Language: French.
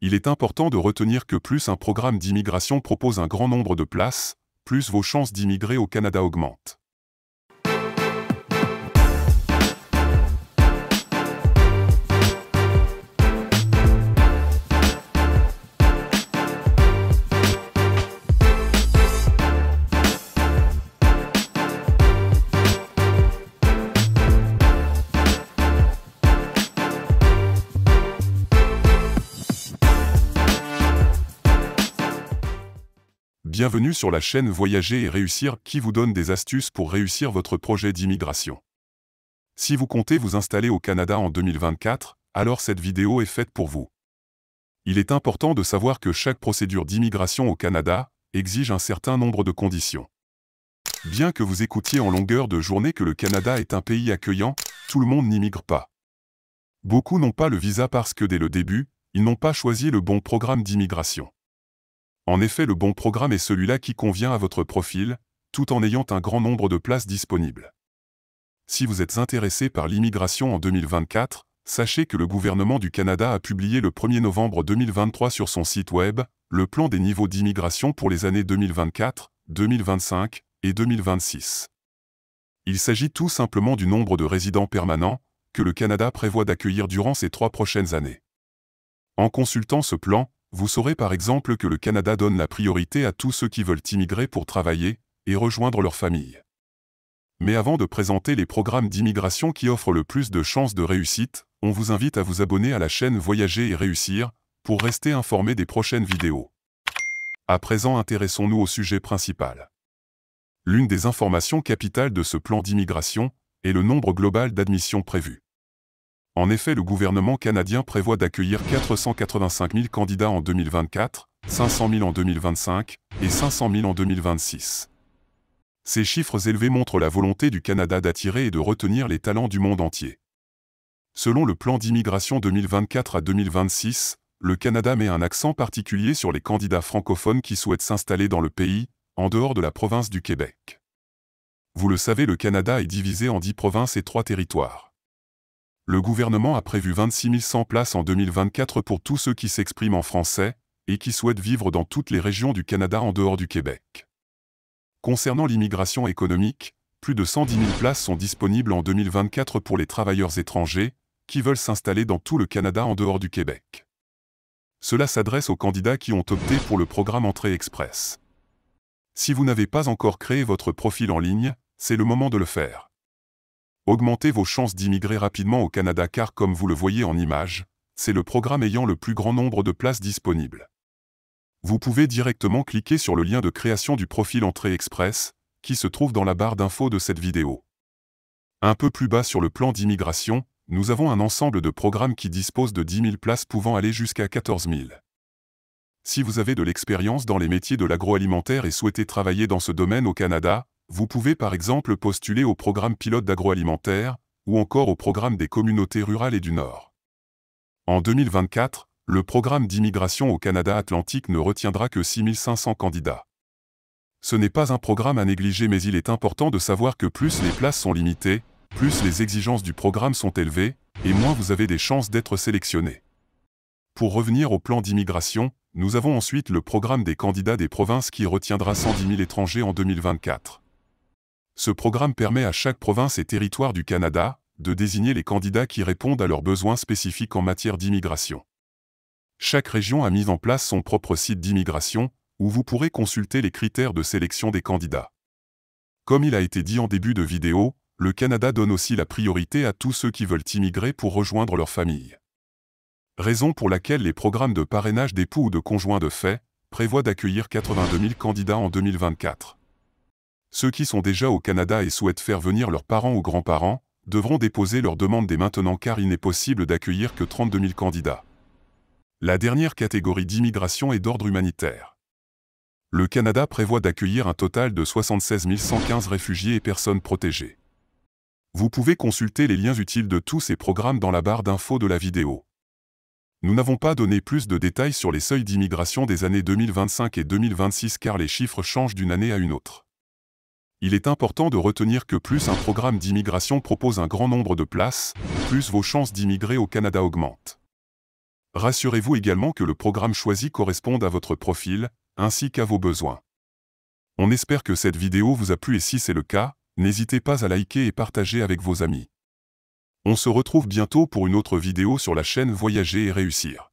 il est important de retenir que plus un programme d'immigration propose un grand nombre de places, plus vos chances d'immigrer au Canada augmentent. Bienvenue sur la chaîne Voyager et Réussir qui vous donne des astuces pour réussir votre projet d'immigration. Si vous comptez vous installer au Canada en 2024, alors cette vidéo est faite pour vous. Il est important de savoir que chaque procédure d'immigration au Canada exige un certain nombre de conditions. Bien que vous écoutiez en longueur de journée que le Canada est un pays accueillant, tout le monde n'immigre pas. Beaucoup n'ont pas le visa parce que dès le début, ils n'ont pas choisi le bon programme d'immigration. En effet, le bon programme est celui-là qui convient à votre profil, tout en ayant un grand nombre de places disponibles. Si vous êtes intéressé par l'immigration en 2024, sachez que le gouvernement du Canada a publié le 1er novembre 2023 sur son site web le plan des niveaux d'immigration pour les années 2024, 2025 et 2026. Il s'agit tout simplement du nombre de résidents permanents que le Canada prévoit d'accueillir durant ces trois prochaines années. En consultant ce plan, vous saurez par exemple que le Canada donne la priorité à tous ceux qui veulent immigrer pour travailler et rejoindre leur famille. Mais avant de présenter les programmes d'immigration qui offrent le plus de chances de réussite, on vous invite à vous abonner à la chaîne Voyager et Réussir pour rester informé des prochaines vidéos. À présent, intéressons-nous au sujet principal. L'une des informations capitales de ce plan d'immigration est le nombre global d'admissions prévues. En effet, le gouvernement canadien prévoit d'accueillir 485 000 candidats en 2024, 500 000 en 2025 et 500 000 en 2026. Ces chiffres élevés montrent la volonté du Canada d'attirer et de retenir les talents du monde entier. Selon le plan d'immigration 2024 à 2026, le Canada met un accent particulier sur les candidats francophones qui souhaitent s'installer dans le pays, en dehors de la province du Québec. Vous le savez, le Canada est divisé en 10 provinces et 3 territoires le gouvernement a prévu 26 100 places en 2024 pour tous ceux qui s'expriment en français et qui souhaitent vivre dans toutes les régions du Canada en dehors du Québec. Concernant l'immigration économique, plus de 110 000 places sont disponibles en 2024 pour les travailleurs étrangers qui veulent s'installer dans tout le Canada en dehors du Québec. Cela s'adresse aux candidats qui ont opté pour le programme Entrée Express. Si vous n'avez pas encore créé votre profil en ligne, c'est le moment de le faire. Augmentez vos chances d'immigrer rapidement au Canada car comme vous le voyez en image, c'est le programme ayant le plus grand nombre de places disponibles. Vous pouvez directement cliquer sur le lien de création du profil Entrée Express, qui se trouve dans la barre d'infos de cette vidéo. Un peu plus bas sur le plan d'immigration, nous avons un ensemble de programmes qui disposent de 10 000 places pouvant aller jusqu'à 14 000. Si vous avez de l'expérience dans les métiers de l'agroalimentaire et souhaitez travailler dans ce domaine au Canada, vous pouvez par exemple postuler au programme pilote d'agroalimentaire ou encore au programme des communautés rurales et du Nord. En 2024, le programme d'immigration au Canada Atlantique ne retiendra que 6500 candidats. Ce n'est pas un programme à négliger mais il est important de savoir que plus les places sont limitées, plus les exigences du programme sont élevées, et moins vous avez des chances d'être sélectionné. Pour revenir au plan d'immigration, nous avons ensuite le programme des candidats des provinces qui retiendra 110 000 étrangers en 2024. Ce programme permet à chaque province et territoire du Canada de désigner les candidats qui répondent à leurs besoins spécifiques en matière d'immigration. Chaque région a mis en place son propre site d'immigration, où vous pourrez consulter les critères de sélection des candidats. Comme il a été dit en début de vidéo, le Canada donne aussi la priorité à tous ceux qui veulent immigrer pour rejoindre leur famille. Raison pour laquelle les programmes de parrainage d'époux ou de conjoints de fait prévoient d'accueillir 82 000 candidats en 2024. Ceux qui sont déjà au Canada et souhaitent faire venir leurs parents ou grands-parents devront déposer leur demande dès maintenant car il n'est possible d'accueillir que 32 000 candidats. La dernière catégorie d'immigration est d'ordre humanitaire. Le Canada prévoit d'accueillir un total de 76 115 réfugiés et personnes protégées. Vous pouvez consulter les liens utiles de tous ces programmes dans la barre d'infos de la vidéo. Nous n'avons pas donné plus de détails sur les seuils d'immigration des années 2025 et 2026 car les chiffres changent d'une année à une autre. Il est important de retenir que plus un programme d'immigration propose un grand nombre de places, plus vos chances d'immigrer au Canada augmentent. Rassurez-vous également que le programme choisi corresponde à votre profil, ainsi qu'à vos besoins. On espère que cette vidéo vous a plu et si c'est le cas, n'hésitez pas à liker et partager avec vos amis. On se retrouve bientôt pour une autre vidéo sur la chaîne Voyager et réussir.